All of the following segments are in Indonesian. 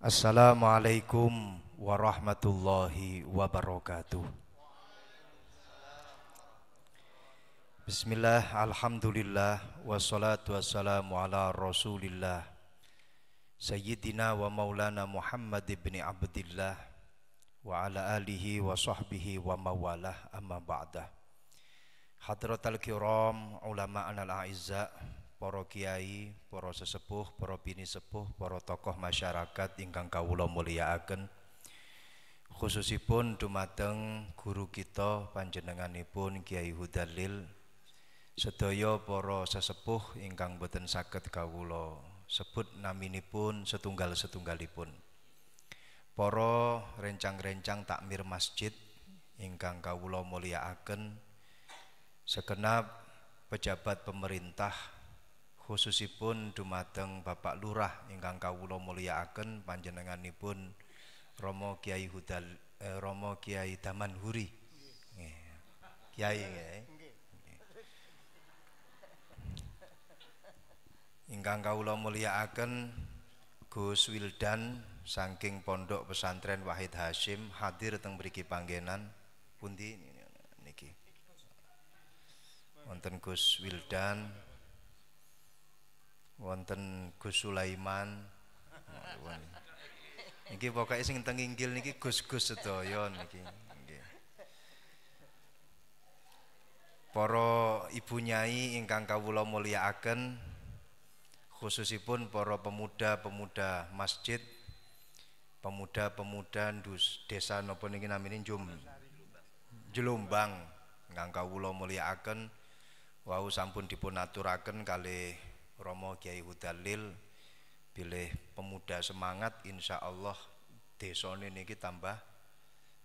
Assalamualaikum warahmatullahi wabarakatuh. Bismillah, alhamdulillah, wassalatu wassalamu ala rasulillah Sayyidina wa maulana Muhammad ibn Abdillah Wa ala alihi wa sahbihi wa mawalah amma ba'dah Hadratal kiram, ulama'an al-a'izza' para kiai, para sesepuh, para bini sepuh, para tokoh masyarakat ingkang kawula mulyakaken. Khususipun dumateng guru kita panjenenganipun Kiai Hudalil sedaya para sesepuh ingkang boten saged kawula sebut naminipun setunggal-setunggalipun. Para rencang-rencang takmir masjid ingkang kawula mulyakaken segenap pejabat pemerintah khususipun dumateng Bapak Lurah ingkang kawula mulyakaken panjenenganipun Romo Kiai Hudal eh, Romo Kiai Daman Huri. Nggih. Kiai nggih. Ingkang kawula mulyakaken Gus Wildan saking Pondok Pesantren Wahid hasim hadir teng mriki panggenan pundi niki. Wonten Gus Wildan wonten Gus Sulaiman niki pokoknya sing teng inggil niki Gus-gus sedaya niki nggih para ibu nyai ingkang kawula mulyakaken khususipun para pemuda-pemuda masjid pemuda-pemuda dus desa napa niki namine Jum Jelumbang ingkang kawula mulyakaken wau sampun dipunaturaken kalih Romo Kiai Hudalil pilih pemuda semangat insya Allah desone niki tambah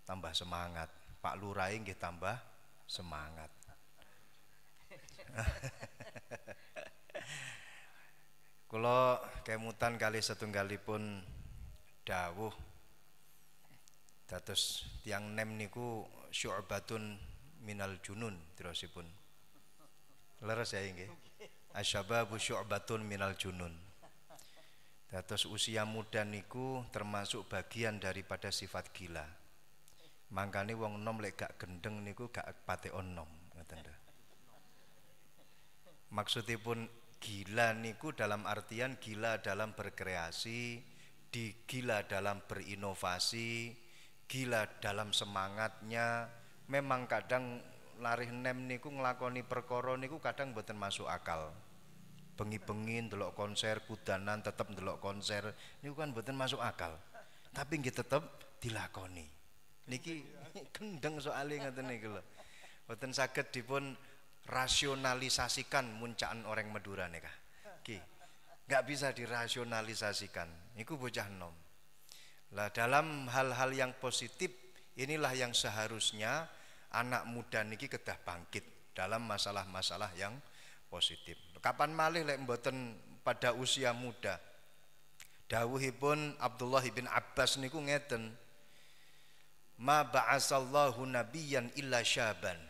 tambah semangat Pak Lurai nggih tambah semangat Kulo kemutan kali setunggalipun dawuh dados tiang nem niku syu'batun minal junun terusipun leres ya nggih asyababu syu'batun minal junun Datos usia muda niku termasuk bagian daripada sifat gila Mangkane wong nom lek gak gendeng niku gak pate onom ngoten Maksudipun gila niku dalam artian gila dalam berkreasi, digila dalam berinovasi, gila dalam semangatnya. Memang kadang larih nem niku nglakoni perkara niku kadang mboten masuk akal bengi-bengi ndelok konser kudanan tetap ndelok konser niku kan mboten masuk akal tapi nggih tetap dilakoni niki kendeng soalnya ngoten niku lho mboten saged dipun rasionalisasikan muncaan orang Madura nih kak ki nggak bisa dirasionalisasikan niku bocah nom lah dalam hal-hal yang positif inilah yang seharusnya anak muda niki kedah bangkit dalam masalah-masalah yang positif kapan malih lek mboten pada usia muda dawuhipun Abdullah bin Abbas niku ngeten ma ba'asallahu nabiyan illa syaban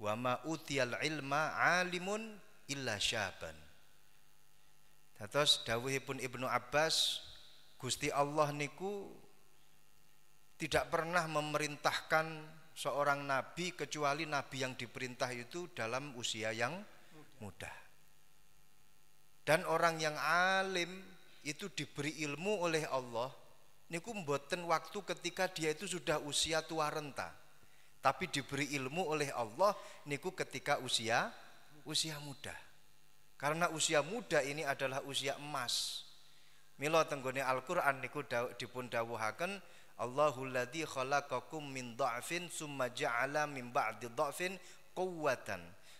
wa ma utiyal ilma alimun illa syaban Terus dawuhipun Ibnu Abbas Gusti Allah niku tidak pernah memerintahkan seorang nabi kecuali nabi yang diperintah itu dalam usia yang muda. Dan orang yang alim itu diberi ilmu oleh Allah niku mboten waktu ketika dia itu sudah usia tua renta. Tapi diberi ilmu oleh Allah niku ketika usia usia muda. Karena usia muda ini adalah usia emas. Mila tenggone Al-Qur'an niku dipun dawuhaken Allahul ladzi khalaqakum min dha'fin summa ja'ala min ba'di dha'fin quwwatan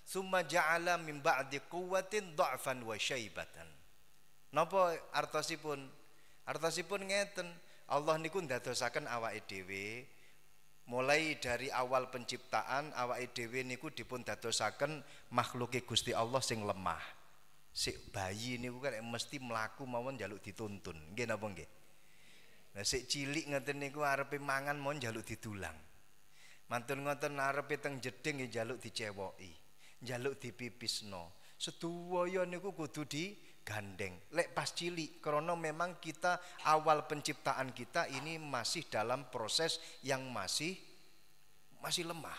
summa ja'ala min ba'di quwwatin dha'fan wa syaibatan napa artosipun artosipun ngeten Allah niku ndadosaken awake dhewe mulai dari awal penciptaan awake dhewe niku dipun dadosaken makhluke Gusti Allah sing lemah si bayi niku kan mesti mlaku mawon njaluk dituntun nggih napa nggih Nah, si cilik ngeten niku arepe mangan mau njaluk didulang. Mantun ngoten arepe teng jeding ya njaluk dicewoki njaluk dipipisno. yo ya niku kudu digandeng. Lek pas cilik karena memang kita awal penciptaan kita ini masih dalam proses yang masih masih lemah.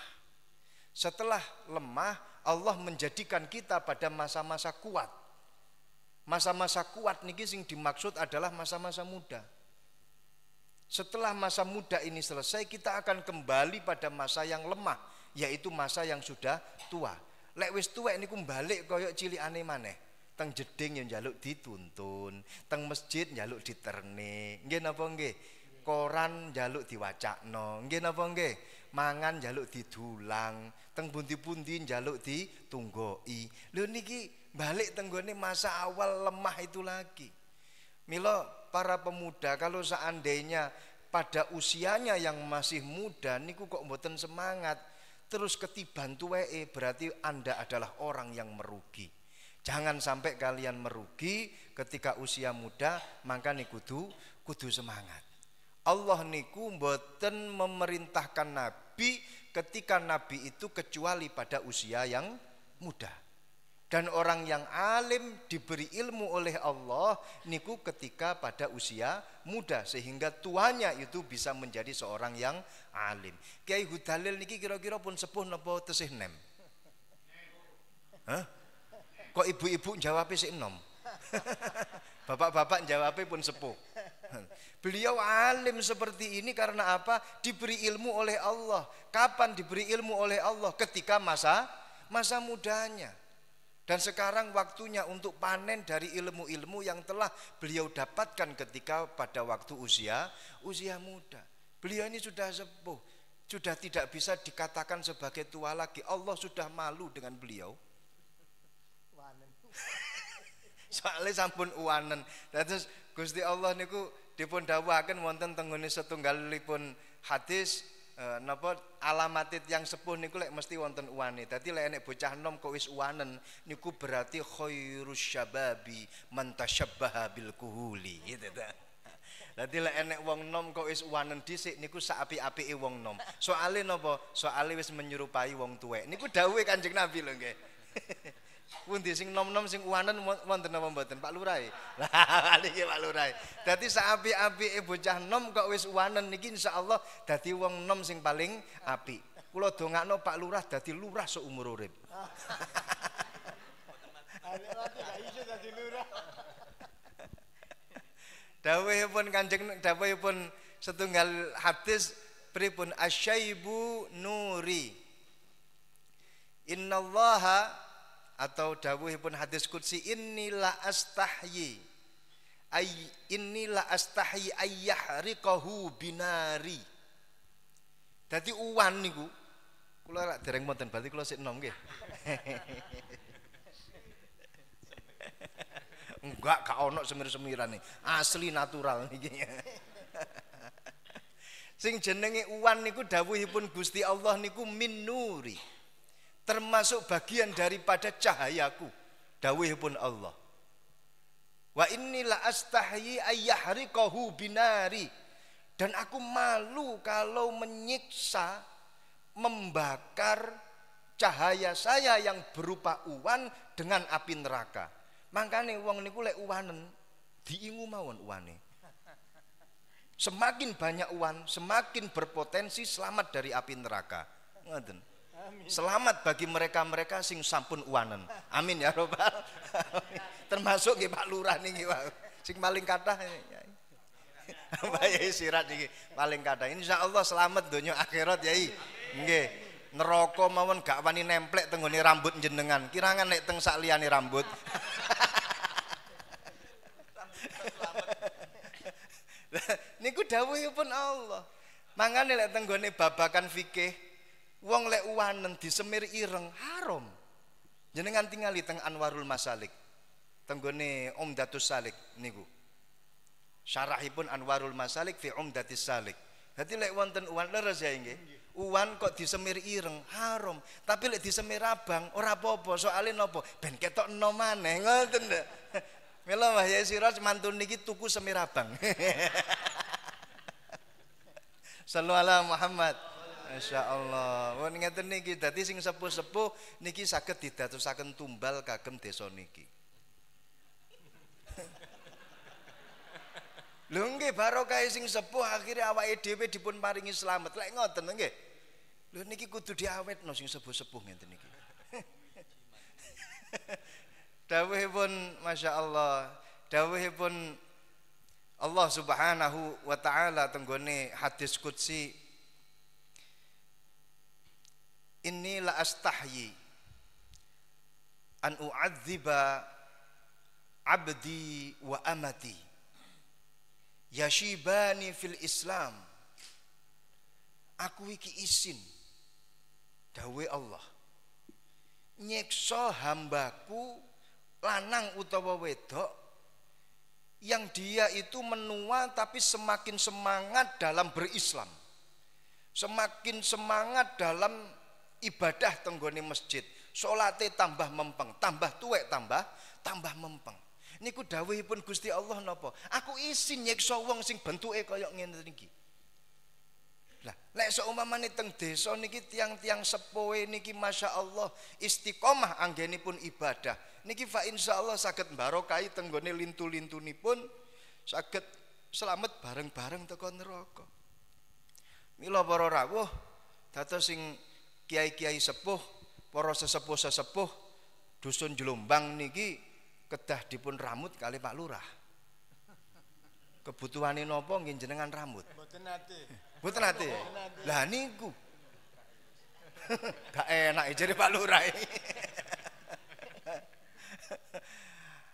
Setelah lemah, Allah menjadikan kita pada masa-masa kuat. Masa-masa kuat niki sing dimaksud adalah masa-masa muda. Setelah masa muda ini selesai, kita akan kembali pada masa yang lemah, yaitu masa yang sudah tua lek wis tuwek niku balik koyok cilikane maneh teng jeding yang jaluk dituntun teng masjid jaluk diterne nggih napa nggih koran jaluk diwacakno nggih napa nggih mangan jaluk didulang teng pundi-pundi jaluk ditunggoki lho niki balik tenggone masa awal lemah itu lagi Milo para pemuda kalau seandainya pada usianya yang masih muda niku kok mboten semangat terus ketiban tuwee berarti Anda adalah orang yang merugi. Jangan sampai kalian merugi ketika usia muda, maka nih kudu kudu semangat. Allah niku mboten memerintahkan nabi ketika nabi itu kecuali pada usia yang muda. Dan orang yang alim diberi ilmu oleh Allah niku ketika pada usia muda sehingga tuanya itu bisa menjadi seorang yang alim. Kiai Hudalil niki kira-kira pun sepuh nopo tesih nem? Hah? Kok ibu-ibu jawabnya sih nom? Bapak-bapak jawabnya pun sepuh. Beliau alim seperti ini karena apa? Diberi ilmu oleh Allah. Kapan diberi ilmu oleh Allah? Ketika masa masa mudanya. Dan sekarang waktunya untuk panen dari ilmu-ilmu yang telah beliau dapatkan ketika pada waktu usia usia muda. Beliau ini sudah sepuh, sudah tidak bisa dikatakan sebagai tua lagi. Allah sudah malu dengan beliau. Soalnya sampun uanen. Nah, terus Gusti Allah niku dipun dawuhaken wonten tenggone setunggalipun hadis Nopo eh, napa alamatit yang sepuh niku lek mesti wonten uane, Dadi lek enek bocah nom kok wis uwanen niku berarti khairus syababi man tasyabbaha bil kuhuli gitu ta. Dadi lek enek wong nom kok wis disik, dhisik niku sak api apike wong nom. Soale napa? Soale wis menyerupai wong tuwek. Niku dawuhe Kanjeng Nabi lho nggih. Pundi sing nom-nom sing uwanen wonten apa mboten Pak Lurah. Lah Pak Lurah. Dadi saapi-apike bocah nom kok wis uwanen iki insyaallah dadi wong nom sing paling apik. Kula dongakno Pak Lurah dadi lurah seumur urip. Dawuhipun Kanjeng dawuhipun setunggal hadis pripun asyaibu nuri. Innallaha atau pun hadis qudsi inilah astahyi ay inilah astahyi ayyahriqahu binari jadi uan niku kula rak dereng mboten berarti kula sik enom nggih enggak gak ono semir-semirane asli natural niki sing jenenge uan niku dawuhipun Gusti Allah niku minuri nuri termasuk bagian daripada cahayaku dawih pun Allah wa inilah astahyi astahyi kohu binari dan aku malu kalau menyiksa membakar cahaya saya yang berupa uwan dengan api neraka makanya uang ini kulek uwanen diingu mawon uwane semakin banyak uwan semakin berpotensi selamat dari api neraka ngeten Selamat bagi mereka-mereka sing sampun uanen. Amin ya robbal. Termasuk nggih Pak Lurah niki Pak. Sing paling kata Mbak Yai sirat niki paling Insya Allah selamat dunia akhirat Yai. Nggih. Neraka mawon gak wani nemplek tenggone rambut jenengan. Kirangan nek teng sak rambut. Niku dawuhipun Allah. Mangane lek tenggone babakan fikih Wong lek uwanen disemir ireng haram. Jenengan tingali teng Anwarul Masalik. Tenggone Umdatus Salik niku. Syarahipun Anwarul Masalik fi Datu Salik. Dadi lek wonten uwan leres ya nggih. Uwan kok di disemir ireng haram, tapi lek disemir abang ora apa-apa, soalé napa? Ben ketok enom maneh, ngoten lho. Mila Mbah Siraj mantun niki tuku semir abang. Sallallahu Muhammad. Masya Allah. Wah ngeten niki dadi sing sepuh-sepuh niki saged didatusaken tumbal kagem desa niki. Lho nggih barokah sing sepuh akhirnya awake dhewe dipun paringi slamet. Lek ngoten nggih. Lho niki kudu diawetno sing sepuh-sepuh ngeten niki. Dawuhipun Masya Allah, dawuhipun Allah Subhanahu wa taala tenggone hadis qudsi inni la astahyi an u'adziba abdi wa amati yashibani fil islam aku iki isin dawe Allah nyekso hambaku lanang utawa wedok yang dia itu menua tapi semakin semangat dalam berislam semakin semangat dalam ibadah tenggoni masjid salate tambah mempeng tambah tuwek tambah tambah mempeng niku pun Gusti Allah napa aku isin nyiksa wong sing bentuke kaya ngene niki lah lek saumpamane teng desa niki tiang-tiang sepoe niki Masya Allah istiqomah anggeni pun ibadah niki fa insyaallah saged barokai tenggone lintu-lintunipun saged selamat bareng-bareng teko rokok mila para rawuh dados sing kiai-kiai sepuh, poros sesepuh-sesepuh dusun Jelumbang niki kedah dipun ramut kali Pak Lurah. Kebutuhan ini nopo jenengan ramut? Mboten nate. nate. Lah niku. Gak enak ya jadi Pak Lurah.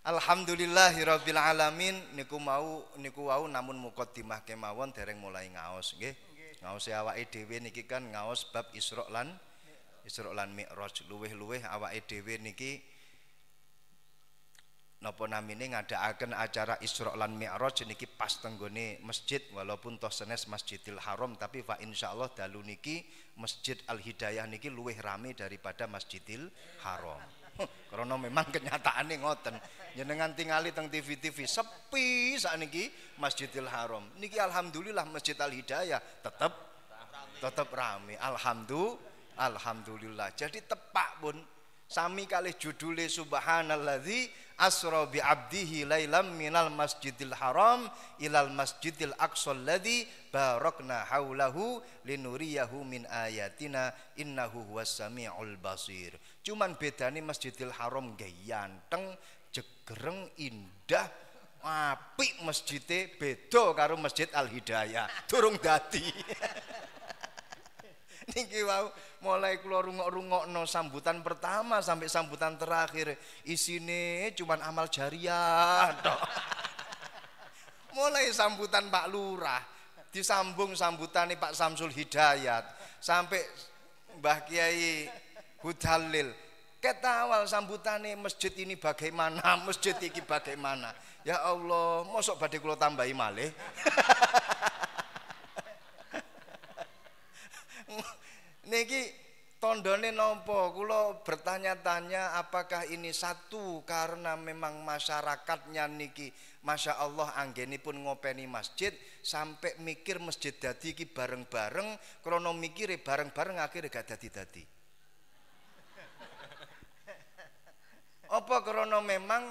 Alhamdulillahirabbil alamin niku mau niku mau, namun mukot mukadimah kemawon dereng mulai ngaos nggih. Ngaose awake dhewe niki kan ngaos bab Isra Isra lan Mi'raj luweh-luweh awake dhewe niki napa namine ngadakaken acara Isra lan Mi'raj niki pas tenggone masjid walaupun toh senes Masjidil Haram tapi fa insyaallah dalu niki Masjid Al Hidayah niki luweh rame daripada Masjidil Haram. Karena memang kenyataannya ngoten. Jenengan tinggali teng TV-TV sepi saat niki Masjidil Haram. Niki alhamdulillah Masjid Al Hidayah tetap tetap rame. Alhamdulillah Alhamdulillah. Jadi tepak pun sami kali judule subhanalladzi asra bi abdihi lailam minal masjidil haram ilal masjidil aqsa alladzi barakna haulahu linuriyahu min ayatina innahu huwas samiul basir cuman bedane masjidil haram gayanteng jegereng indah apik masjidnya beda karo masjid al hidayah turung dadi niki wau mulai kula rungok-rungokno sambutan pertama sampai sambutan terakhir isine cuman amal jariah tok. mulai sambutan Pak Lurah, disambung sambutane Pak Samsul Hidayat sampai Mbah Kiai Hudhalil. Kita awal sambutane masjid ini bagaimana, masjid ini bagaimana. Ya Allah, mosok badhe kula tambahi malih. niki tondone nopo kulo bertanya-tanya apakah ini satu karena memang masyarakatnya niki Masya Allah anggeni pun ngopeni masjid sampai mikir masjid dadi ki bareng-bareng krono mikir bareng-bareng akhirnya gak dadi-dadi apa krono memang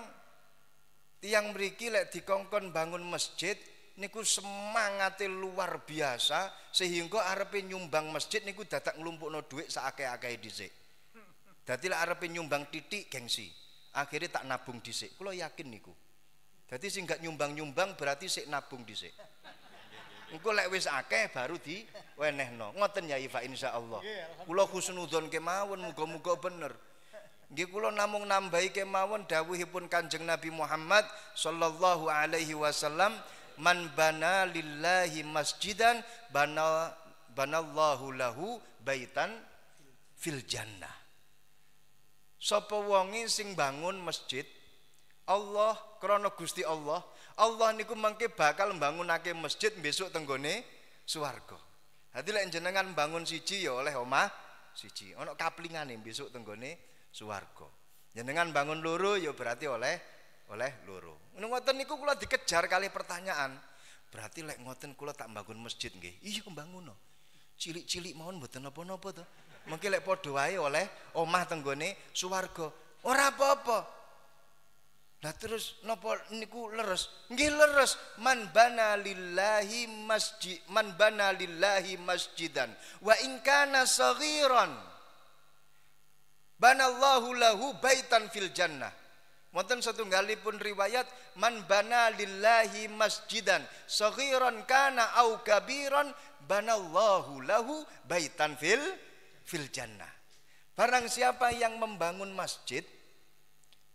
tiang beriki lek dikongkon bangun masjid niku semangate luar biasa sehingga arepe nyumbang masjid niku dadak nglumpukno dhuwit saakeh-akeh dhisik. Dadi lek arepe nyumbang titik gengsi, akhirnya tak nabung dhisik. Kula yakin niku. Dadi sing gak nyumbang-nyumbang berarti sik nabung dhisik. Engko lek wis akeh baru di wenehno. Ngoten ya Ifa insyaallah. Kula husnudzon kemawon muga-muga bener. Nggih kula namung nambahi kemawon dawuhipun Kanjeng Nabi Muhammad sallallahu alaihi wasallam man bana lillahi masjidan bana banallahu lahu baitan fil jannah sapa wonge sing bangun masjid Allah krana Gusti Allah Allah niku mangke bakal mbangunake masjid besok tenggone swarga Hati lek jenengan bangun siji ya oleh omah siji ana kaplingane besok tenggone swarga jenengan bangun loro ya berarti oleh oleh loro. Ngono ngoten niku kula dikejar kali pertanyaan. Berarti lek ngoten kula tak bangun masjid nggih. Iya bangun. Cilik-cilik mohon mboten napa-napa to. Mengki lek padha wae oleh omah tenggone suwarga. Ora apa-apa. Lah terus napa niku leres? Nggih leres. Man bana lillahi masjid, man bana lillahi masjidan wa in kana saghiran. Banallahu lahu baitan fil jannah satu kali pun riwayat man bana lillahi masjidan saghiran kana au kabiran banallahu lahu baitan fil fil jannah. Barang siapa yang membangun masjid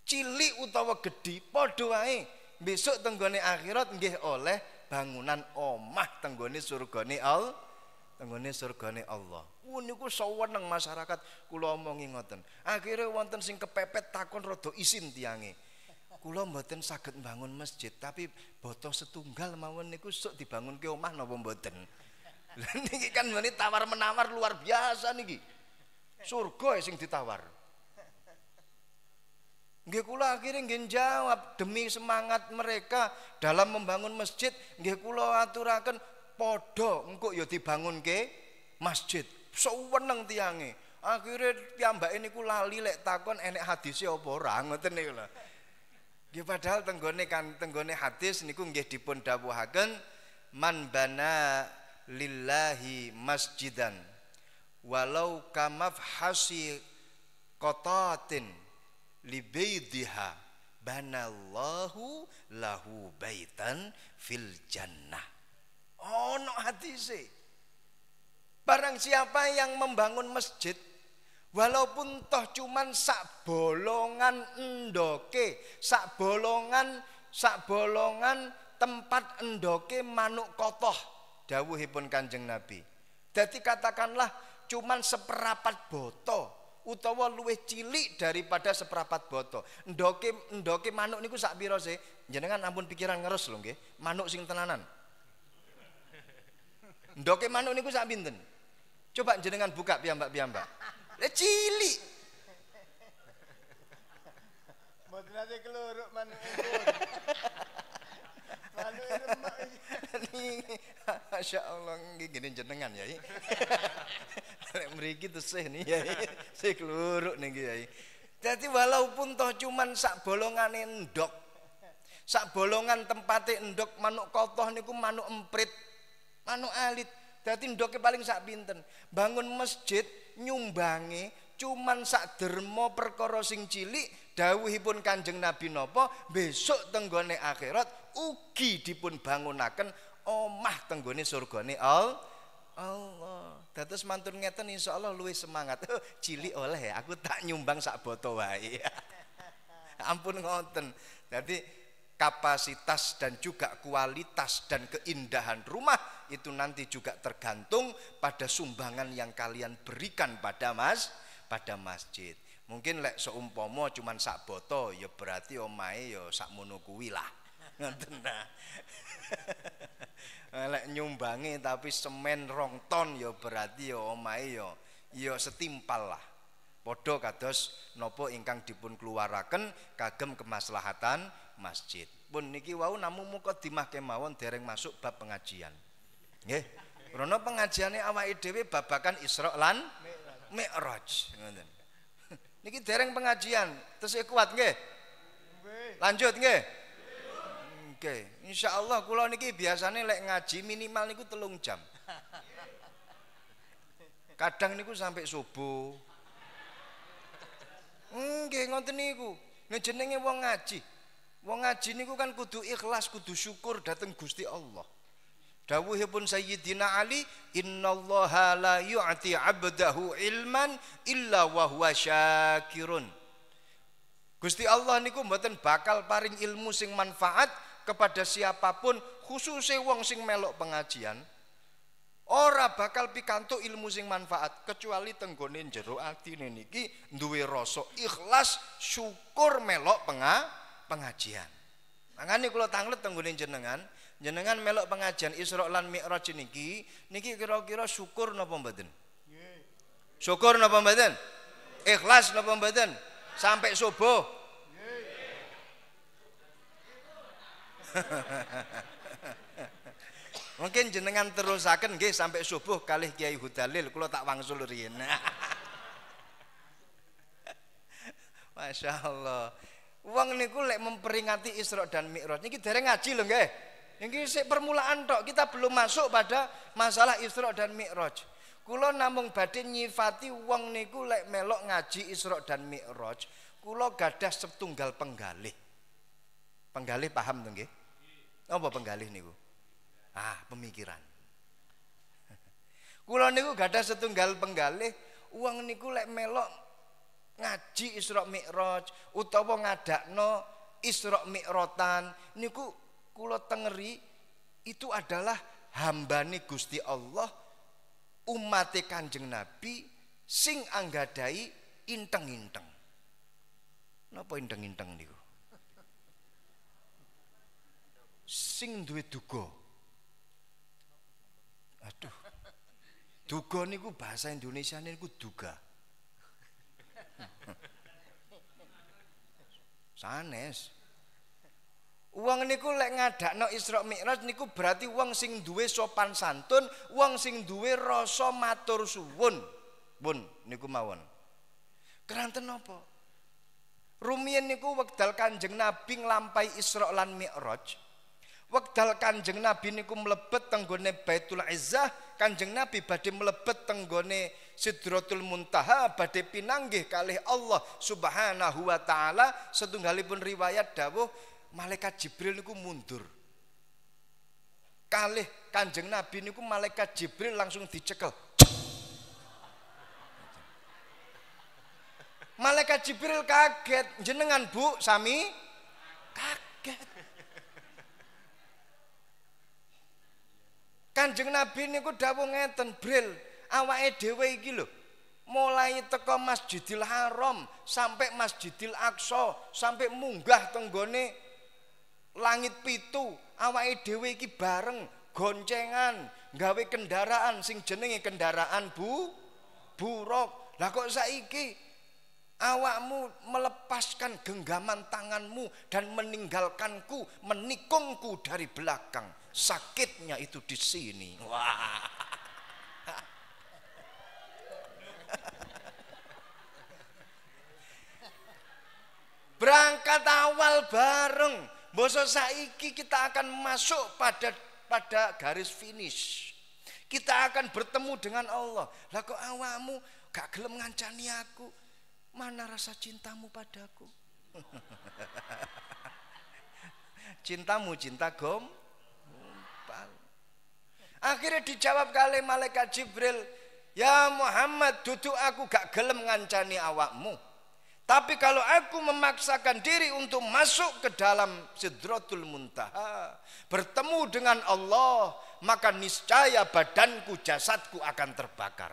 cili utawa gedhi padha wae besok tenggone akhirat nggih oleh bangunan omah tenggone surgane al tenggone surgane Allah pun niku seweneng masyarakat kula omongi ngoten. Akhire wonten sing kepepet takon rada isin tiange. Kula mboten saged mbangun masjid, tapi botol setunggal mawon niku sok dibangunke omah napa mboten. Lah niki kan ini tawar-menawar luar biasa niki. Surga e sing ditawar. Nggih kula akhirnya nggih jawab demi semangat mereka dalam membangun masjid nggih kula aturaken padha engko ya dibangunke masjid. Seweneng tiange. Akhire ini ku lali lek takon enek ya apa orang ngoten niku lho. Nggih padahal tenggone kan tenggone hadis niku nggih dipun dawuhaken man bana lillahi masjidan walau kamafhasi kotatin libaidiha banallahu lahu baitan fil jannah ono oh, hadise Barang siapa yang membangun masjid Walaupun toh cuman sak bolongan endoke Sak bolongan sak bolongan tempat endoke manuk kotoh Dawuhipun kanjeng Nabi Jadi katakanlah cuman seperapat boto utawa luwih cilik daripada seperapat boto. Ndoke ndoke manuk niku sak pira sih? Jenengan ampun pikiran ngerus loh nggih. Manuk sing tenanan. Ndoke manuk niku sak pinten? Coba jenengan buka piambak-piambak. Le cilik. Mboten ate keluruk manuk Masya Allah gini jenengan ya. Lek mriki tesih nih ya. Sih keluruk nih ya. Jadi walaupun toh cuman sak bolongan endok, sak bolongan tempatnya endok manuk kotoh niku manuk emprit, manuk alit. Dadi ndoke paling sak pinten. Bangun masjid nyumbange cuman sak dermo perkara sing cilik dawuhipun Kanjeng Nabi nopo besok tenggone akhirat ugi dipun bangunaken omah tenggone surgane al Allah. Dados mantun ngeten insyaallah luwih semangat. cilik oleh aku tak nyumbang sak boto wae. Ampun ngoten. Dadi kapasitas dan juga kualitas dan keindahan rumah itu nanti juga tergantung pada sumbangan yang kalian berikan pada mas pada masjid. Mungkin lek seumpomo cuman sak boto ya berarti omai ya sak mono lah. Lek nyumbangi tapi semen rong ton ya berarti ya omai ya ya setimpal lah. Podo kados nopo ingkang dipun keluaraken kagem kemaslahatan masjid. Pun niki wau namung mukadimah kemawon dereng masuk bab pengajian. Nggih. Rono pengajiane awake dhewe babakan Isra lan Mi'raj. Ngoten. Niki dereng pengajian, terus e kuat nggih? Lanjut nggih? Oke, okay. insyaallah kula niki biasane lek ngaji minimal niku telung jam. Kadang niku sampai subuh. Nggih, ngoten niku. Nek jenenge wong ngaji, Wong ngaji niku kan kudu ikhlas, kudu syukur dateng Gusti Allah. saya Sayyidina Ali, "Innallaha la yu'ti 'abdahu ilman illa wa huwa syakirun." Gusti Allah niku mboten bakal paring ilmu sing manfaat kepada siapapun, khususnya wong sing melok pengajian. Ora bakal pikanto ilmu sing manfaat kecuali tenggone jero atine niki duwe rasa ikhlas syukur melok pengajian pengajian. Makanya kalau tanglet tenggune jenengan, jenengan melok pengajian Isra lan Mi'raj niki, niki kira-kira syukur napa mboten? Syukur napa mboten? Ikhlas napa mboten? Sampai subuh. Mungkin jenengan terusaken nggih sampai subuh kalih Kiai Hudalil kula tak wangsul riyen. Masya Allah. Wong niku lek memperingati Isra dan Mi'raj niki dereng ngaji lho nggih. Niki sik permulaan tok, kita belum masuk pada masalah Isra dan Mi'raj. Kula namung badhe nyifati wong niku lek melok ngaji Isra dan Mi'raj, kula gadah setunggal penggali, penggali paham to nggih? Apa penggalih niku? Ah, pemikiran. Kula niku gadah setunggal penggalih, wong niku lek melok ngaji Isra Mi'raj utawa ngadakno Isra Mi'rotan niku kula tengeri itu adalah hambani Gusti Allah umat Kanjeng Nabi sing anggadai inteng-inteng. Napa inteng-inteng niku? Sing duwe duga. Aduh. Duga niku bahasa Indonesia niku duga. Sanes. Uang niku lek ngadakno Isra Mi'raj niku berarti uang sing duwe sopan santun, uang sing duwe rasa matur suwun. Pun niku mawon. Keranten napa? Rumiyin niku wekdal Kanjeng Nabi nglampahi Isra lan Mi'raj. Wekdal Kanjeng Nabi niku mlebet tenggone Baitul Izzah, Kanjeng Nabi badhe mlebet tenggone Sidratul Muntaha badhe pinanggih kalih Allah Subhanahu wa taala setunggalipun riwayat dawuh malaikat Jibril niku mundur. Kalih Kanjeng Nabi niku malaikat Jibril langsung dicekel. Malaikat Jibril kaget, jenengan Bu sami kaget. Kanjeng Nabi niku dawuh ngeten, "Bril, awake dhewe iki lho, mulai teko Masjidil Haram sampai Masjidil Aqsa, sampai munggah tenggone langit pitu, awake dhewe iki bareng goncengan gawe kendaraan sing jenenge kendaraan bu buruk. Lah kok saiki Awakmu melepaskan genggaman tanganmu dan meninggalkanku, menikungku dari belakang. Sakitnya itu di sini. Wah. Berangkat awal bareng. bosok saiki kita akan masuk pada pada garis finish. Kita akan bertemu dengan Allah. Lah kok awakmu gak gelem ngancani aku? Mana rasa cintamu padaku? cintamu cinta gom akhirnya dijawab kali malaikat Jibril ya Muhammad duduk aku gak gelem ngancani awakmu tapi kalau aku memaksakan diri untuk masuk ke dalam Sidratul Muntaha, bertemu dengan Allah, maka niscaya badanku, jasadku akan terbakar.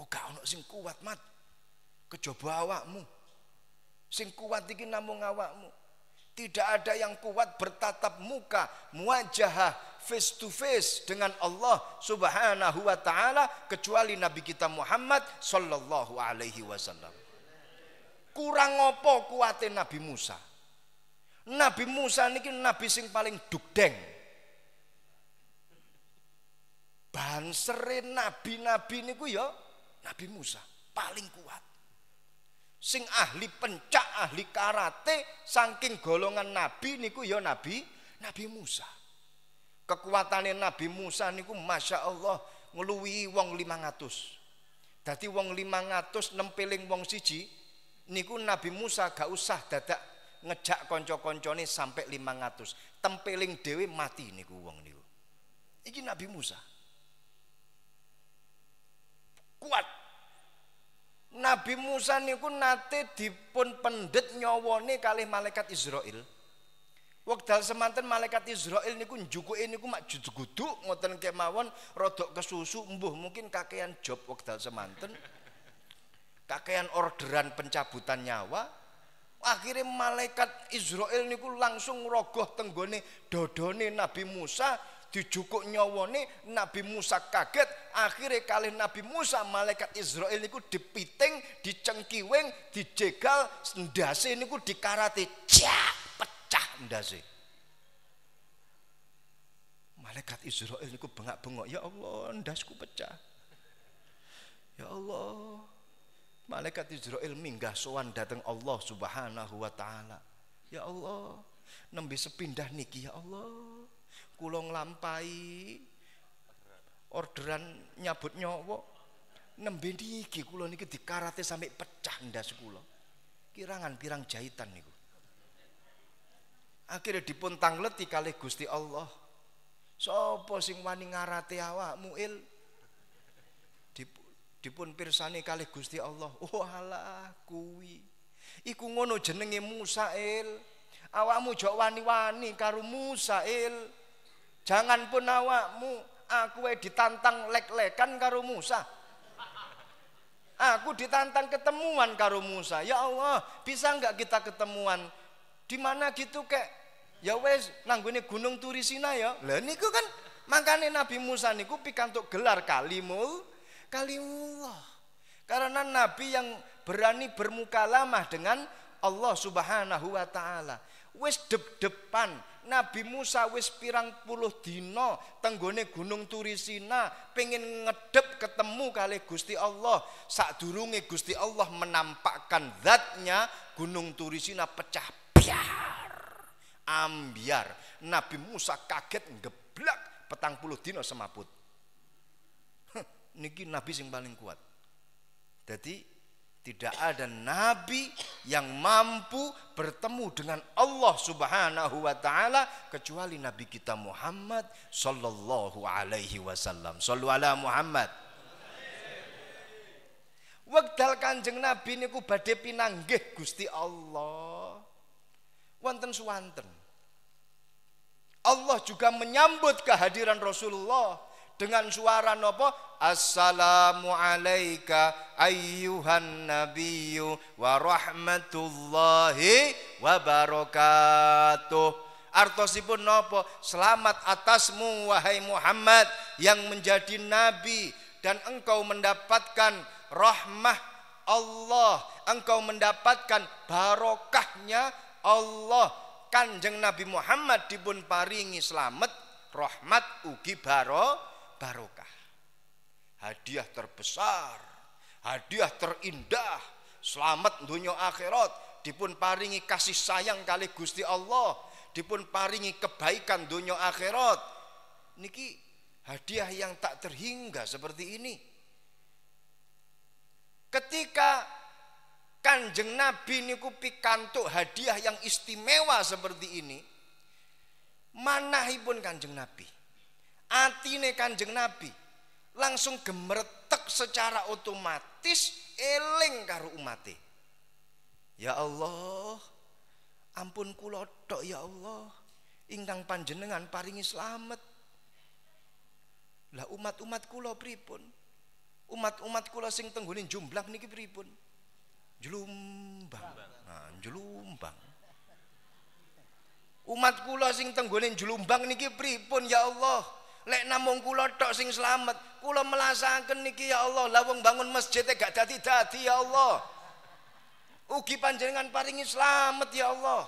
Oh, gak ono sing kuat, Mat kejaba awakmu. Sing kuat iki namung awakmu. Tidak ada yang kuat bertatap muka, muajaha face to face dengan Allah Subhanahu wa taala kecuali nabi kita Muhammad sallallahu alaihi wasallam. Kurang apa kuatnya Nabi Musa? Nabi Musa niki nabi sing paling dugdeng. banserin nabi-nabi niku ya Nabi Musa paling kuat sing ahli pencak, ahli karate saking golongan nabi niku ya nabi Nabi Musa. kekuatannya Nabi Musa niku Masya Allah ngelui wong 500. Dadi wong 500 nempeling wong siji niku Nabi Musa gak usah dadak ngejak konco kancane sampai 500. Tempeling dewi mati niku wong niku. ini Nabi Musa. Kuat Nabi Musa niku nate dipun pendet nyawane kalih malaikat Israel. Wekdal semanten malaikat Israel niku njukuke niku mak juduguduk ngoten kemawon rada kesusu mbuh mungkin kakean job wekdal semanten. Kakean orderan pencabutan nyawa. Akhirnya malaikat Israel niku langsung rogoh tenggone dodone Nabi Musa dijukuk nyawane Nabi Musa kaget akhirnya kali Nabi Musa malaikat Israel niku dipiting dicengkiweng dijegal ndase niku dikarate cak pecah ndase malaikat Israel niku bengak-bengok ya Allah ndasku pecah ya Allah malaikat Israel minggah sowan datang Allah Subhanahu wa taala ya Allah nembe sepindah niki ya Allah kula lampai, orderan nyabut nyawa nembe niki kula niki dikarate sampai pecah ndas kula kirangan pirang jahitan niku akhirnya dipun tangleti kali Gusti Allah so sing wani ngarate awakmu il dipun pirsani kali Gusti Allah oh kuwi iku ngono jenenge Musa awakmu jok wani-wani karo Musa Jangan pun awakmu, aku ditantang lek-lekan karo Musa. Aku ditantang ketemuan karo Musa. Ya Allah, bisa enggak kita ketemuan? Di mana gitu kek? Ya wes nanggone Gunung Turisina ya. Lah niku kan makane Nabi Musa niku pikantuk gelar kalimul kalimullah. Karena Nabi yang berani bermukalamah dengan Allah Subhanahu wa taala. Wes deb-depan Nabi Musa wis pirang puluh dino, tenggone Gunung Turisina pengen ngedep ketemu kali Gusti Allah. durunge Gusti Allah menampakkan zatnya Gunung Turisina pecah biar ambiar. Nabi Musa kaget ngeblak petang puluh dino semaput. niki Nabi sing paling kuat. Jadi tidak ada nabi yang mampu bertemu dengan Allah Subhanahu wa taala kecuali nabi kita Muhammad sallallahu alaihi wasallam. Shallu ala Muhammad. Wekdal Kanjeng Nabi niku badhe pinanggih Gusti Allah. Wonten suwanten. Allah juga menyambut kehadiran Rasulullah dengan suara nopo assalamu alayka ayyuhan nabiyyu wa rahmatullahi wa barakatuh artosipun nopo selamat atasmu wahai Muhammad yang menjadi nabi dan engkau mendapatkan rahmah Allah engkau mendapatkan barokahnya Allah kanjeng Nabi Muhammad dipun paringi selamat rahmat ugi barokah barokah. Hadiah terbesar, hadiah terindah, selamat dunia akhirat, dipun paringi kasih sayang kali Gusti Allah, dipun paringi kebaikan dunia akhirat. Niki hadiah yang tak terhingga seperti ini. Ketika Kanjeng Nabi niku pikantuk hadiah yang istimewa seperti ini. Manahipun Kanjeng Nabi atine Kanjeng Nabi langsung gemeretek secara otomatis eling karo umate. Ya Allah, ampun kulodok ya Allah, ingkang panjenengan paringi selamat Lah umat-umat kula pripun? Umat-umat kula sing tenggone jumlah niki pripun? Jlumbang. Nah, jlumbang. Umat kula sing tenggone jlumbang niki pripun ya Allah? lek namung kula tok sing selamat kula melasaken niki ya Allah la wong bangun masjid gak dadi-dadi ya Allah ugi panjenengan paringi selamat ya Allah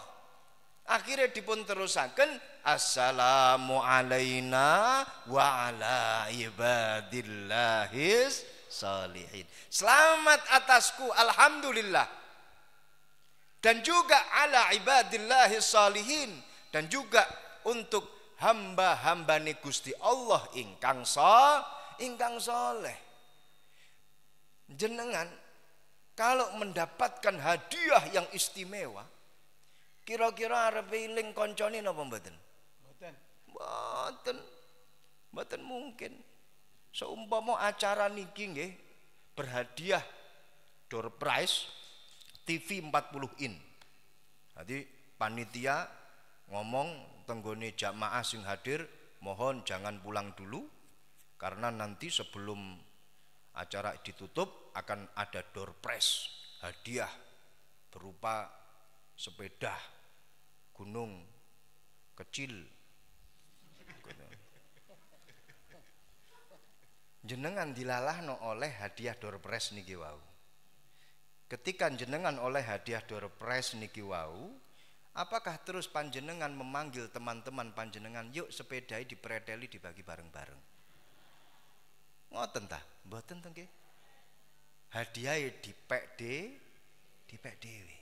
akhirnya dipun terusaken assalamu alaina wa ala ibadillahis salihin selamat atasku alhamdulillah dan juga ala ibadillahis salihin dan juga untuk hamba-hambane Gusti Allah ingkang so, ingkang soleh. Jenengan kalau mendapatkan hadiah yang istimewa, kira-kira Arab iling konconi napa mboten? Mboten. Mboten. Mboten mungkin. Seumpama acara niki nggih berhadiah door prize TV 40 in. Jadi panitia ngomong tenggone jamaah sing hadir mohon jangan pulang dulu karena nanti sebelum acara ditutup akan ada door press hadiah berupa sepeda gunung kecil jenengan dilalah no oleh hadiah door press niki wau ketika jenengan oleh hadiah door press niki wau Apakah terus panjenengan memanggil teman-teman panjenengan, yuk sepedai dipreteli dibagi bareng-bareng. Ngoten ta? Mboten tengke. Hadiahe dipek de, dipek dhewe.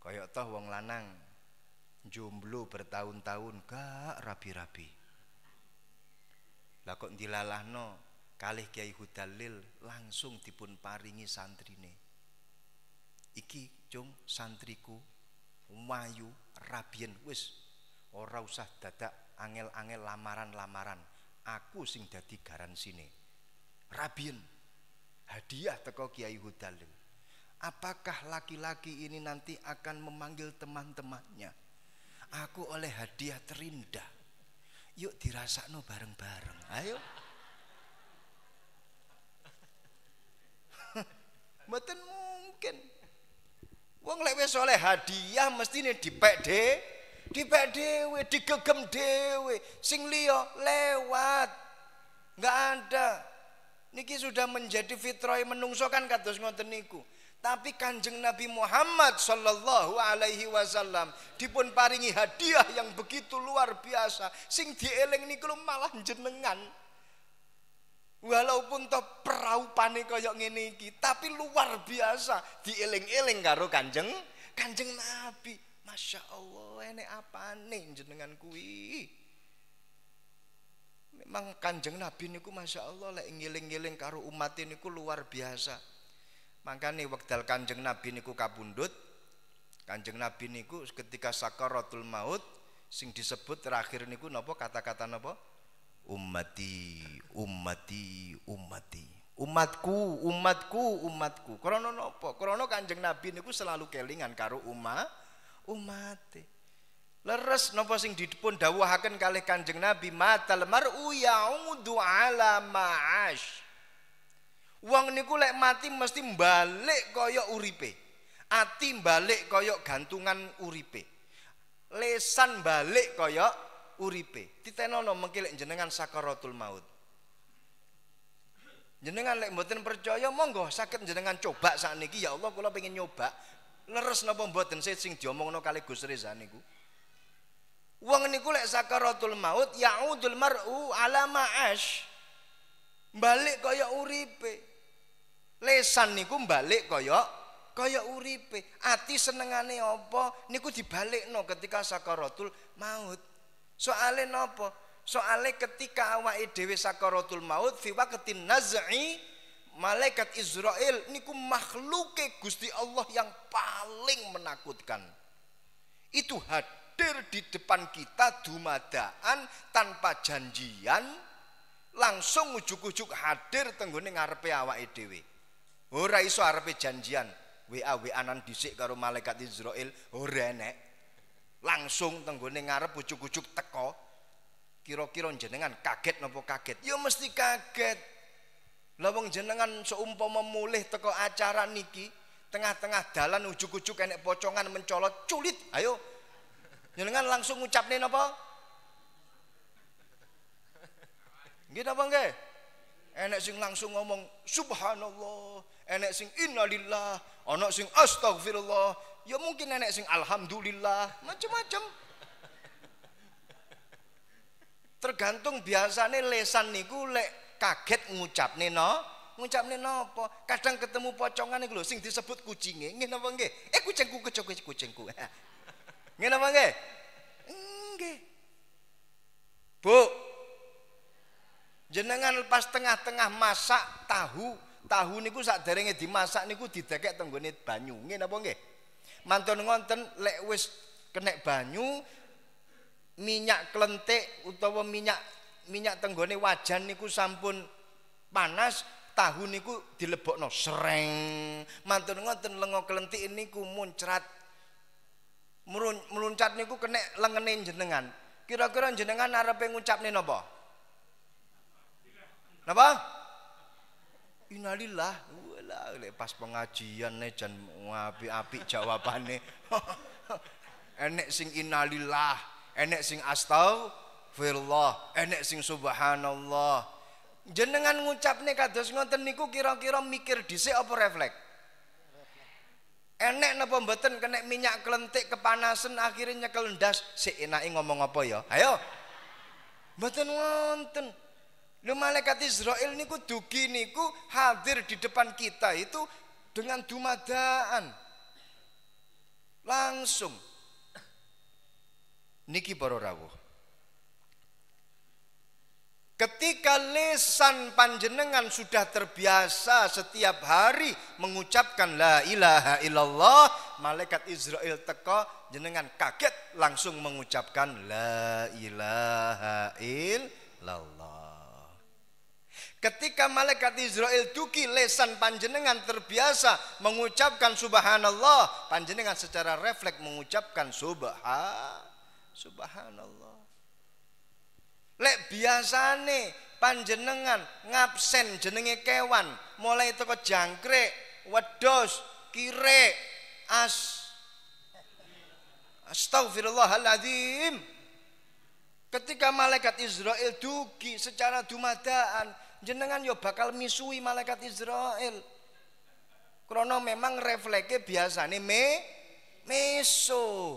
Kayak toh wong lanang jomblo bertahun-tahun gak rabi-rabi. Lah kok dilalahno kalih Kiai Hudalil langsung dipun paringi santrine. Iki cung santriku wayu rabien wis ora usah dadak angel-angel lamaran-lamaran aku sing dadi garansine rabien hadiah teko Kiai Hudalil apakah laki-laki ini nanti akan memanggil teman-temannya aku oleh hadiah terindah yuk dirasakno bareng-bareng ayo Mboten mungkin Wong lek wis oleh hadiah mestine dipek de, dipek dhewe, digegem dhewe. Sing liya lewat. Enggak ada. Niki sudah menjadi fitrah menungso kan kados ngoten niku. Tapi Kanjeng Nabi Muhammad sallallahu alaihi wasallam dipun paringi hadiah yang begitu luar biasa. Sing dieling niku malah jenengan. Walaupun to peraupane kaya ngene iki, tapi luar biasa dieling-eling karo Kanjeng Kanjeng Nabi. Masya Allah, ini apa nih jenengan kuwi? Memang Kanjeng Nabi niku Masya Allah lek ngiling-ngiling karo umat ku luar biasa. Makanya wekdal Kanjeng Nabi niku kabundut, Kanjeng Nabi niku ketika sakaratul maut sing disebut terakhir niku nopo kata-kata nopo ummati ummati ummati umatku umatku umatku krana nopo krana kanjeng nabi niku selalu kelingan karo umat umate leres nopo sing dipun dawuhaken kalih kanjeng nabi matal mar'u ya'udu ala ma'ash wong niku lek mati mesti balik kaya uripe ati balik kaya gantungan uripe lesan balik kaya uripe. Titenono mengkilek jenengan sakaratul maut. Jenengan lek mboten percaya monggo sakit jenengan coba saat niki ya Allah kula pengen nyoba. Leres napa mboten saya sing diomongno kali Gus Reza niku. uang niku lek sakaratul maut ya yaudul mar'u alama ma'ash. Balik kaya uripe. Lesan niku balik kaya kaya uripe. Ati senengane apa niku dibalikno ketika sakaratul maut. Soale nopo Soale ketika awa idewi sakaratul maut fi waqtin naz'i malaikat Israel niku makhluke Gusti Allah yang paling menakutkan. Itu hadir di depan kita dumadaan tanpa janjian langsung ujuk-ujuk hadir tenggone ngarepe awake dhewe. Ora iso arepe janjian. WA-WA-anan dhisik karo malaikat Israel ora enek langsung tenggone ngarep ujuk-ujuk teko kira-kira jenengan kaget nopo kaget ya mesti kaget lah wong jenengan seumpama mulih teko acara niki tengah-tengah dalan ujuk-ujuk enek pocongan mencolot culit ayo jenengan langsung ngucapne napa nggih apa nggih enek sing langsung ngomong subhanallah enek sing innalillah ana sing astagfirullah ya mungkin nenek sing alhamdulillah macam-macam tergantung biasanya lesan niku lek kaget ngucap no ngucap po. kadang ketemu pocongan niku sing disebut kucingnya, nggih napa nggih eh kucingku kecok kucingku nggih napa nggih nggih Bu jenengan pas tengah-tengah masak tahu tahu niku sak derenge dimasak niku didekek tenggone banyu nggih napa nggih mantun ngonten lek wis kenek banyu minyak kelentik, utawa minyak minyak tenggone wajan niku sampun panas tahu niku dilebokno sereng mantun ngonten lengo klentik niku muncrat Merun, meluncat niku kena lengene jenengan kira-kira jenengan arep ngucapne napa napa innalillah Lah pas pengajian nih jan ngapi-api jawabannya. enek sing innalillah, enek sing astagfirullah, enek sing subhanallah. Jenengan ngucap nih kados ngoten niku kira-kira mikir dhisik apa refleks? Enek napa mboten kena minyak kelentik kepanasan akhirnya nyekel ndas, sik enake ngomong apa ya? Ayo. Mboten wonten. Lu malaikat Israel niku dugi niku hadir di depan kita itu dengan dumadaan. Langsung. Niki para rawuh. Ketika lesan panjenengan sudah terbiasa setiap hari mengucapkan la ilaha illallah, malaikat Israel teko jenengan kaget langsung mengucapkan la ilaha illallah. Ketika malaikat Israel duki lesan panjenengan terbiasa mengucapkan subhanallah, panjenengan secara refleks mengucapkan subha subhanallah. Lek nih panjenengan ngabsen jenenge kewan, mulai toko jangkrik, wedos, kire, as Astagfirullahaladzim Ketika malaikat Israel duki secara dumadaan jenengan ya bakal misui malaikat Israel krono memang refleke biasa nih me meso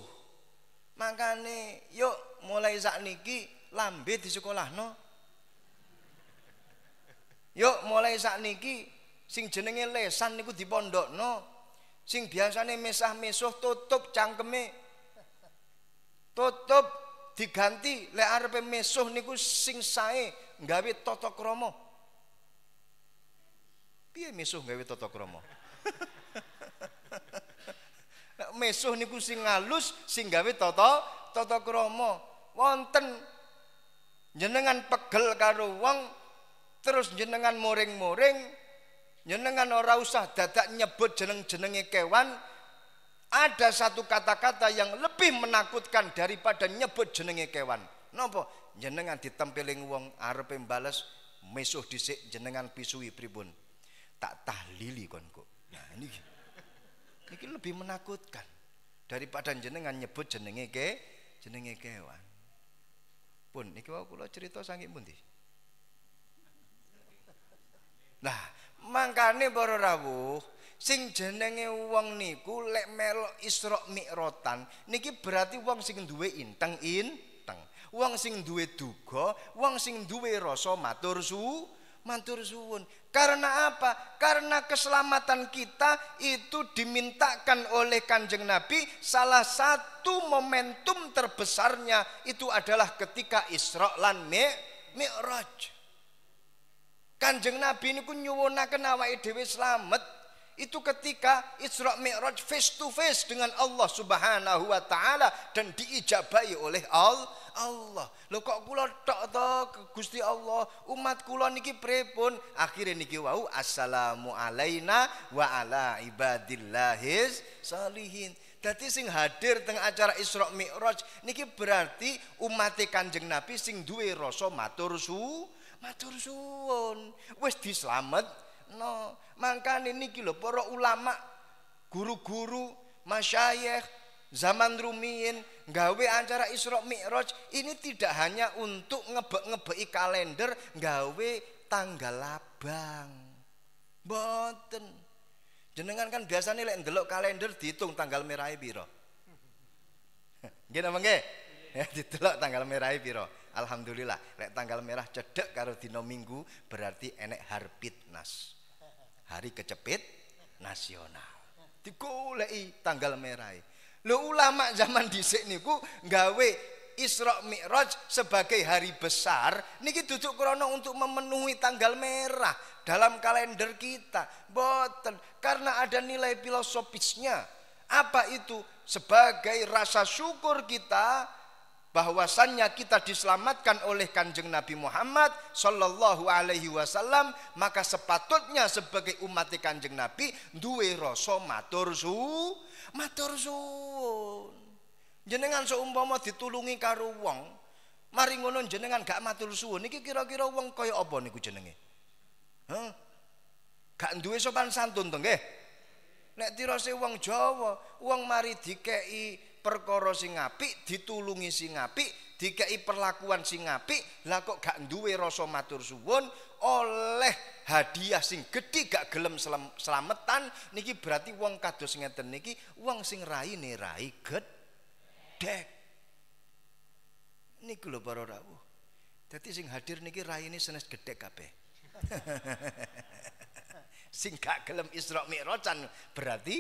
makane yuk mulai saat niki lambe di sekolah no yuk mulai saat niki sing jenenge lesan niku di pondok no sing biasane mesah mesuh tutup cangkeme tutup diganti le arepe mesoh niku sing sae nggawe tata krama piye misuh gawe tata krama mesuh niku sing ngalus sing gawe tata tata krama wonten jenengan pegel karo wong terus jenengan moring-moring jenengan ora usah dadak nyebut jeneng-jenenge kewan ada satu kata-kata yang lebih menakutkan daripada nyebut jenenge kewan nopo jenengan ditempeling wong arepe mbales mesuh dhisik jenengan pisui pribun tak tahlili konku nah ini ini lebih menakutkan daripada jenengan nyebut jenenge ke jenenge kewan pun niki wau kula cerita sange pundi nah mangkane para rawuh sing jenenge wong niku lek melok Isra Mi'rotan niki berarti wong sing duwe inteng inteng wong sing duwe duga wong sing duwe rasa matur su Matur suwun. Karena apa? Karena keselamatan kita itu dimintakan oleh Kanjeng Nabi. Salah satu momentum terbesarnya itu adalah ketika Isra lan Mi Mi'raj. Kanjeng Nabi niku nyuwunaken awake dhewe selamat. itu ketika Isra Mi'raj face to face dengan Allah Subhanahu wa taala dan diijabahi oleh Allah Allah lho kok kula tok to Gusti Allah umat kula niki pripun akhire niki wau assalamu alaina wa ala ibadillahis salihin Dadi sing hadir teng acara Isra Mi'raj niki berarti umat Kanjeng Nabi sing duwe rasa matur su matur suwun wis dislamet no mangkane niki lho para ulama guru-guru masyayikh zaman rumiin gawe acara Isra Mi'raj ini tidak hanya untuk ngebek-ngebeki kalender gawe tanggal labang boten jenengan kan nih lek ndelok kalender dihitung tanggal merah ibiro. gimana bangke, ya ditelok tanggal merah ibiro. alhamdulillah lek tanggal merah cedek karo dino minggu berarti enek nas. hari kecepit nasional dikulai tanggal merah Lo ulama zaman dhisik niku gawe Isra Mi'raj sebagai hari besar niki duduk krono untuk memenuhi tanggal merah dalam kalender kita. Boten, karena ada nilai filosofisnya. Apa itu? Sebagai rasa syukur kita bahwasannya kita diselamatkan oleh kanjeng Nabi Muhammad Sallallahu Alaihi Wasallam maka sepatutnya sebagai umat kanjeng Nabi duwe rasa matur su matur suwun jenengan seumpama ditulungi karo wong mari ngono jenengan gak matur suwun niki kira-kira wong kaya apa niku jenenge huh? gak duwe sopan santun to nggih nek tirose wong Jawa wong mari dikei perkara sing apik ditulungi sing apik dikai perlakuan sing apik lah kok gak duwe rasa matur suwun oleh hadiah sing gedhe gak gelem selametan niki berarti wong kados ngeten niki wong sing rai ne rai dek niku lho para rawuh dadi sing hadir niki rai ini senes gede kabeh sing gak gelem Isra Mi'rajan berarti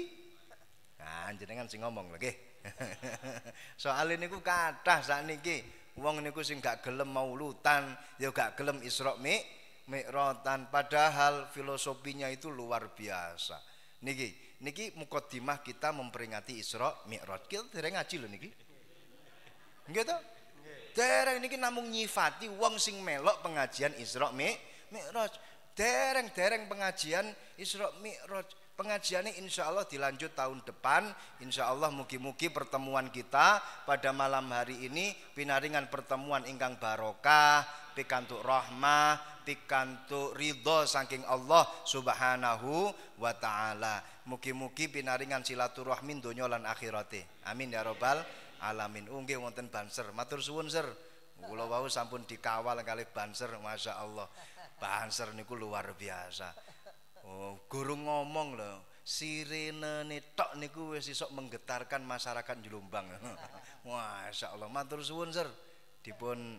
nah jenengan sing ngomong lagi ku niku kathah sakniki wong niku sing gak gelem maulutan, ya gak gelem Isra Mi Mi'rotan padahal filosofinya itu luar biasa. Niki, niki mukadimah kita memperingati Isra Mi'raj. Kita dereng ngaji lho niki. Nggih to? Dereng niki namung nyifati uang sing melok pengajian Isra Mi'raj. Dereng-dereng pengajian Isra Mi'raj. Pengajiannya insya Allah dilanjut tahun depan Insya Allah mugi-mugi pertemuan kita pada malam hari ini Pinaringan pertemuan ingkang barokah Pikantuk rahmah Pikantuk ridho saking Allah subhanahu wa ta'ala Mugi-mugi pinaringan silaturahmin dunia lan Amin ya robbal alamin Unggih wonten banser Matur suwun sir Kula wau sampun dikawal kali banser Masya Allah Banser niku luar biasa Oh, gurung ngomong loh. Sirene nih niku wis isok menggetarkan masyarakat Jelumbang. Masya Allah, matur suwun, Sir. Dipun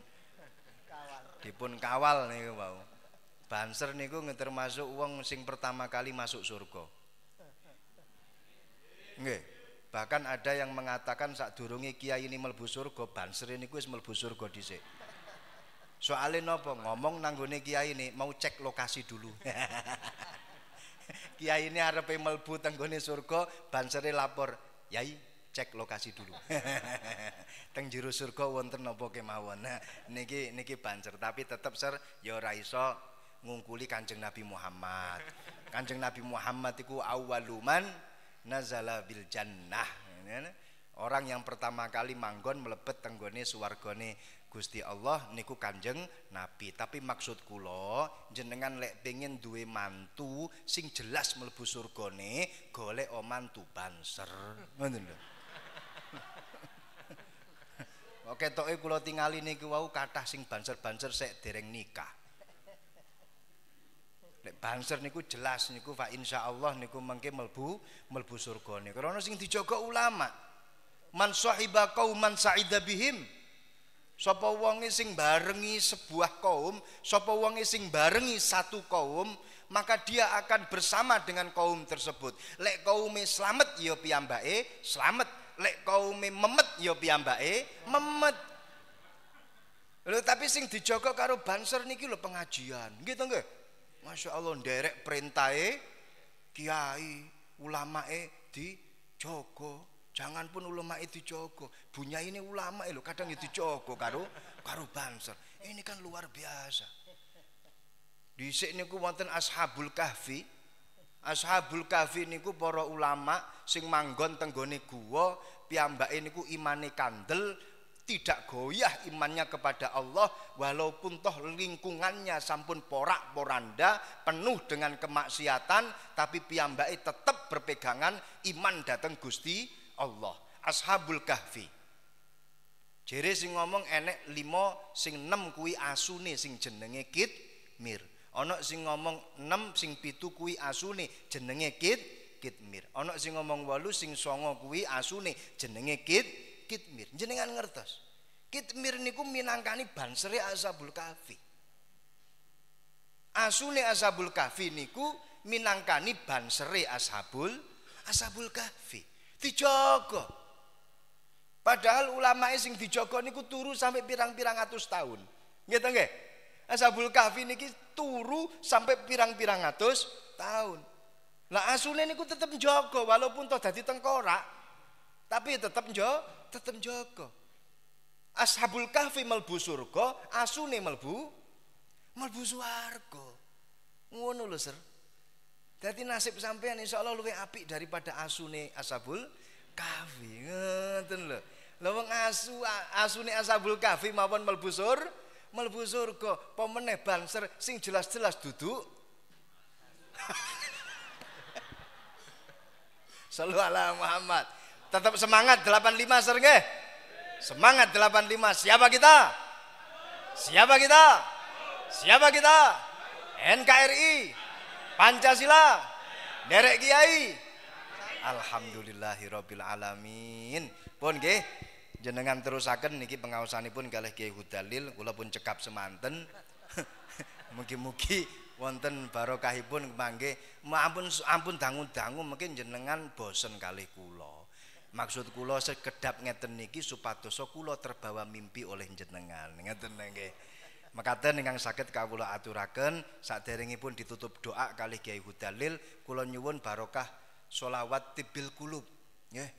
kawal. Dipun kawal niku wau. Banser niku termasuk uang sing pertama kali masuk surga. Nge, Bahkan ada yang mengatakan saat durungi kiai ini melbu surga, Banser ini wis melbu surga dhisik. Soalnya nopo ngomong nanggone kiai ini mau cek lokasi dulu. Kiai ini arepe melbu tenggone surga, bansere lapor, "Yai, cek lokasi dulu." Teng jero surga wonten napa kemawon. Nah, niki niki banser, tapi tetap ser ya ora iso ngungkuli Kanjeng Nabi Muhammad. Kanjeng Nabi Muhammad iku awaluman nazala bil jannah. Orang yang pertama kali manggon melebet tenggone suwargane Gusti Allah niku Kanjeng Nabi. Tapi maksud kula jenengan lek pengin duwe mantu sing jelas mlebu surgane golek mantu banser. Ngoten lho. Oke toke kula tingali niku wau kata sing banser-banser sek dereng nikah. Lek banser niku jelas niku fa Allah niku mengke melbu melbu surgane. Karena sing dijogo ulama. Man sahiba qauman sa'ida bihim Sapa wong sing barengi sebuah kaum, sapa wong sing barengi satu kaum, maka dia akan bersama dengan kaum tersebut. Lek kaume selamat ya piyambake selamat. lek kaume memet ya piyambake memet. Lho tapi sing dijogo karo banser niki lo pengajian, gitu nggih? Masya Allah nderek perintahe kiai, ulamae dijogo. Jangan pun ulama itu jogo, bunya ini ulama itu eh, kadang ya itu jogo karo karo banser. Ini kan luar biasa. Di sini ku wonten ashabul kahfi. Ashabul kahfi ku para ulama sing manggon tenggoni tenggone gua, ini ku imane kandel, tidak goyah imannya kepada Allah walaupun toh lingkungannya sampun porak-poranda penuh dengan kemaksiatan tapi piambai tetap berpegangan iman datang Gusti Allah ashabul kahfi jere sing ngomong enek limo sing enam kui asuni sing jenenge kit mir Ono sing ngomong enam sing pitu kui asune jenenge kit kit mir. Ono sing ngomong walu sing songo kui asune jenenge kit kit mir. jenengan ngertos Kit mir niku minangkani banseri ashabul kahfi Asuni ashabul kahfi niku minangkani banseri ashabul ashabul kahfi dijogo. Padahal ulama sing dijogo niku turu sampai pirang-pirang atus tahun. Nggih to Ashabul Kahfi niki turu sampai pirang-pirang atus tahun. Lah asune niku tetep jogo walaupun toh dadi tengkorak tapi tetep jo tetep jogo Ashabul Kahfi melbu surga, asune melbu melbu swarga. Ngono lho, Sir. Jadi nasib sampean insya Allah lebih api daripada asune asabul kafi. Ngeten lho. Lah asuni asune asabul kafi mawon melbuzur melbuzur ke pemeneh banser sing jelas-jelas duduk Selalu ala Muhammad. Tetap semangat 85 serge. Semangat 85. Siapa kita? Siapa kita? Siapa kita? NKRI. Pancasila. Derek Kiai. Alhamdulillahirabbil alamin. Pun nggih. Jenengan terusaken niki pengaosanipun kalih Kiai Hudalil kula pun cekap semanten. Mugi-mugi wonten barokahipun mangke. Ampun ampun dangu-dangu mungkin jenengan bosen kalih kula. Maksud kula sekedap ngeten niki supados kula terbawa mimpi oleh jenengan. Ngeten nggih. Mekaten ingkang saged kawula aturaken pun ditutup doa kali Kiai Hudalil kula nyuwun barokah sholawat tibil kulub nggih.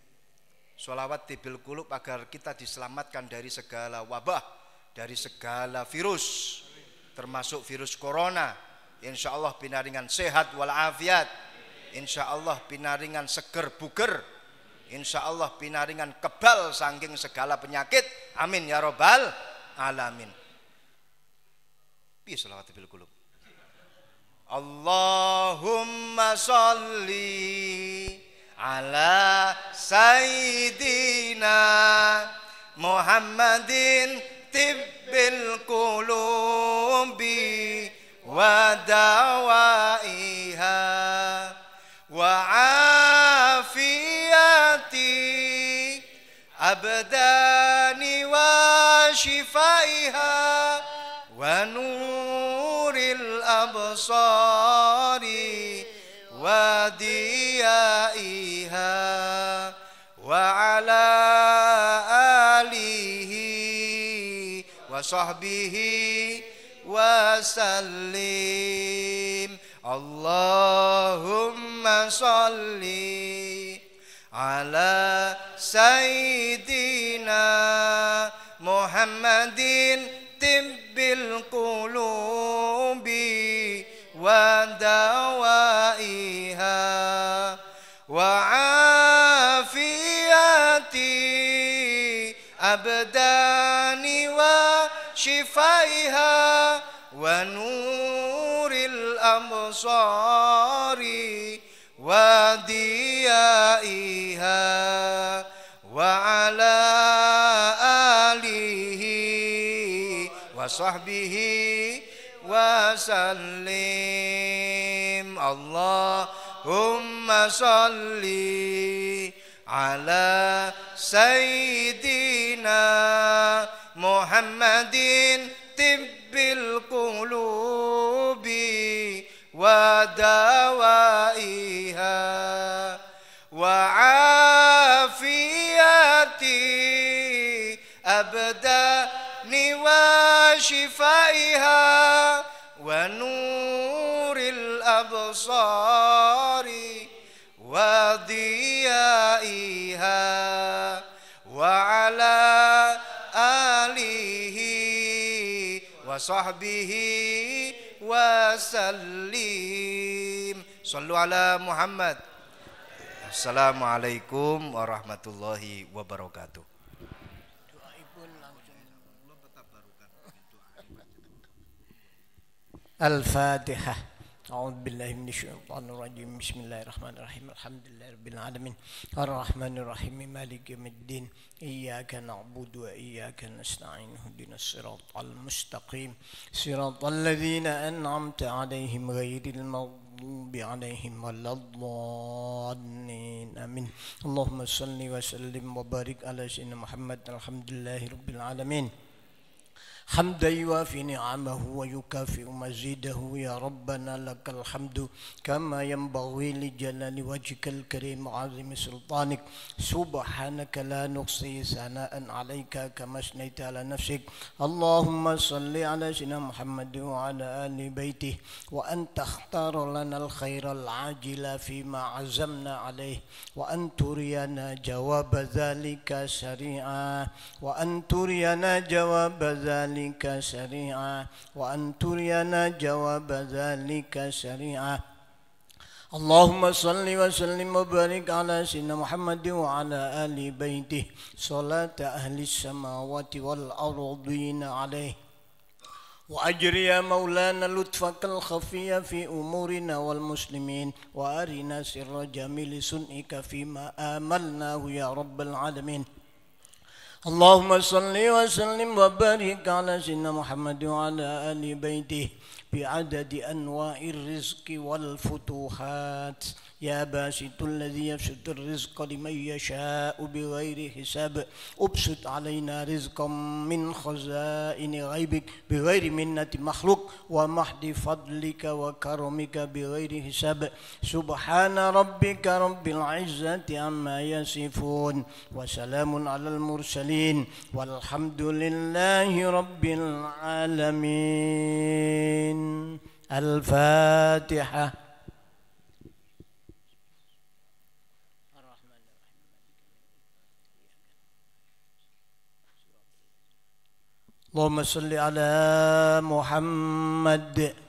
Sholawat tibil kulub agar kita diselamatkan dari segala wabah, dari segala virus termasuk virus corona. Insya Allah pinaringan sehat walafiat. Insya Allah pinaringan seger buger. Insya Allah pinaringan kebal sangking segala penyakit. Amin ya robbal alamin. piye selawat bil qulub Allahumma sholli ala sayyidina Muhammadin tibbil qulubi wa dawaiha wa afiyati abdani wa shifaiha ونور الأبصار وديائها وعلى آله وصحبه وسلم اللهم صل على سيدنا محمد تب بالقلوب ودوائها وعافية أبدان وشفائها ونور الأبصار وديائها وعلى وصحبه وسلم اللهم صل على سيدنا محمد طب القلوب ودواب وشفائها ونور الأبصار وضيائها وعلى آله وصحبه وسلم صلوا على محمد السلام عليكم ورحمة الله وبركاته الفاتحة أعوذ بالله من الشيطان الرجيم بسم الله الرحمن الرحيم الحمد لله رب العالمين الرحمن الرحيم مالك يوم الدين إياك نعبد وإياك نستعين اهدنا الصراط المستقيم صراط الذين أنعمت عليهم غير المغضوب المغضوب عليهم ولا الضالين امين اللهم صل وسلم وبارك على سيدنا محمد الحمد لله رب العالمين حمدا يوافي نعمه ويكافئ مزيده يا ربنا لك الحمد كما ينبغي لجلال وجهك الكريم وعظيم سلطانك سبحانك لا نقصي ثناء عليك كما اثنيت على نفسك اللهم صل على سيدنا محمد وعلى ال بيته وان تختار لنا الخير العاجل فيما عزمنا عليه وان ترينا جواب ذلك سريعا وان ترينا جواب ذلك ذلك سريعا وأن ترينا جواب ذلك سريعا اللهم صل وسلم وبارك على سيدنا محمد وعلى آل بيته صلاة أهل السماوات والأرضين عليه وأجر يا مولانا لطفك الخفي في أمورنا والمسلمين وأرنا سر جميل سنئك فيما آملناه يا رب العالمين اللهم صل وسلم وبارك على سيدنا محمد وعلى آل بيته بعدد أنواع الرزق والفتوحات يا باسط الذي يبسط الرزق لمن يشاء بغير حساب أبسط علينا رزقا من خزائن غيبك بغير منة مخلوق ومحض فضلك وكرمك بغير حساب سبحان ربك رب العزة عما يصفون وسلام على المرسلين والحمد لله رب العالمين الفاتحه اللهم صل على محمد